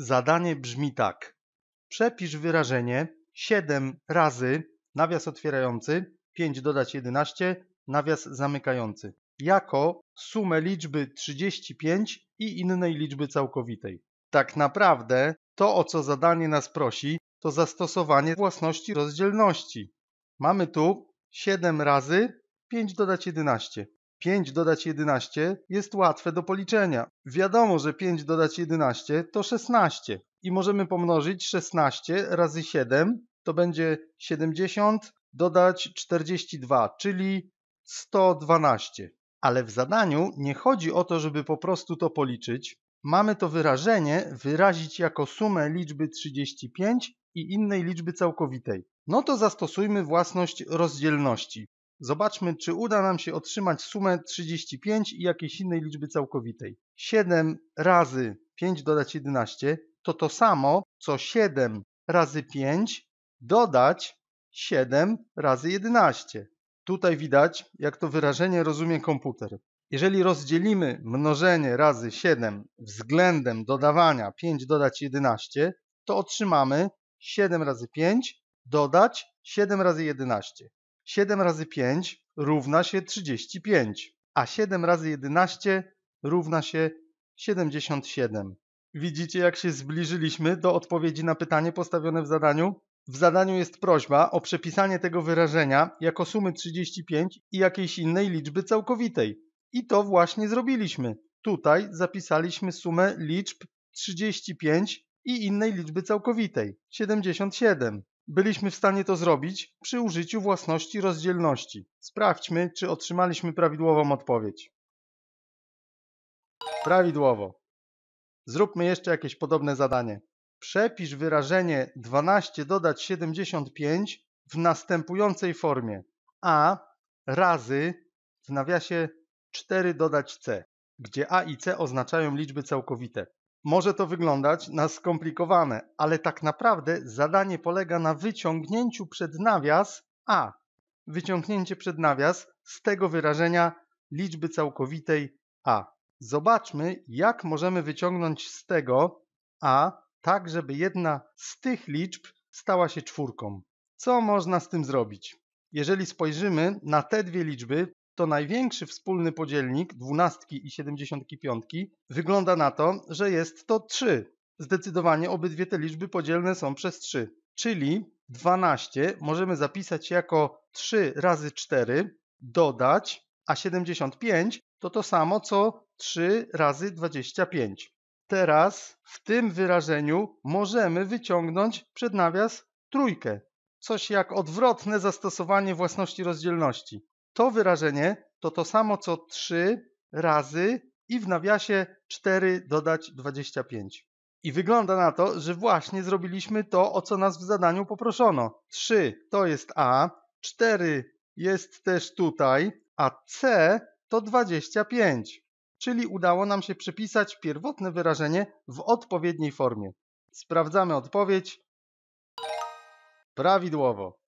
Zadanie brzmi tak. Przepisz wyrażenie 7 razy nawias otwierający 5 dodać 11 nawias zamykający jako sumę liczby 35 i innej liczby całkowitej. Tak naprawdę to, o co zadanie nas prosi, to zastosowanie własności rozdzielności. Mamy tu 7 razy 5 dodać 11. 5 dodać 11 jest łatwe do policzenia. Wiadomo, że 5 dodać 11 to 16 i możemy pomnożyć 16 razy 7 to będzie 70 dodać 42, czyli 112. Ale w zadaniu nie chodzi o to, żeby po prostu to policzyć. Mamy to wyrażenie wyrazić jako sumę liczby 35 i innej liczby całkowitej. No to zastosujmy własność rozdzielności. Zobaczmy, czy uda nam się otrzymać sumę 35 i jakiejś innej liczby całkowitej. 7 razy 5 dodać 11 to to samo, co 7 razy 5 dodać 7 razy 11. Tutaj widać, jak to wyrażenie rozumie komputer. Jeżeli rozdzielimy mnożenie razy 7 względem dodawania 5 dodać 11, to otrzymamy 7 razy 5 dodać 7 razy 11. 7 razy 5 równa się 35, a 7 razy 11 równa się 77. Widzicie, jak się zbliżyliśmy do odpowiedzi na pytanie postawione w zadaniu? W zadaniu jest prośba o przepisanie tego wyrażenia jako sumy 35 i jakiejś innej liczby całkowitej. I to właśnie zrobiliśmy. Tutaj zapisaliśmy sumę liczb 35 i innej liczby całkowitej 77 byliśmy w stanie to zrobić przy użyciu własności rozdzielności. Sprawdźmy, czy otrzymaliśmy prawidłową odpowiedź. Prawidłowo. Zróbmy jeszcze jakieś podobne zadanie. Przepisz wyrażenie 12 dodać 75 w następującej formie. A razy w nawiasie 4 dodać c, gdzie a i c oznaczają liczby całkowite. Może to wyglądać na skomplikowane, ale tak naprawdę zadanie polega na wyciągnięciu przed nawias A. Wyciągnięcie przed nawias z tego wyrażenia liczby całkowitej A. Zobaczmy, jak możemy wyciągnąć z tego A, tak żeby jedna z tych liczb stała się czwórką. Co można z tym zrobić? Jeżeli spojrzymy na te dwie liczby, to największy wspólny podzielnik dwunastki i siedemdziesiątki piątki wygląda na to, że jest to 3. Zdecydowanie obydwie te liczby podzielne są przez 3, czyli 12 możemy zapisać jako 3 razy 4 dodać, a 75 to to samo co 3 razy 25. Teraz w tym wyrażeniu możemy wyciągnąć przed nawias trójkę. Coś jak odwrotne zastosowanie własności rozdzielności to wyrażenie to to samo co 3 razy i w nawiasie 4 dodać 25. I wygląda na to, że właśnie zrobiliśmy to, o co nas w zadaniu poproszono. 3 to jest A, 4 jest też tutaj, a C to 25. Czyli udało nam się przepisać pierwotne wyrażenie w odpowiedniej formie. Sprawdzamy odpowiedź. Prawidłowo.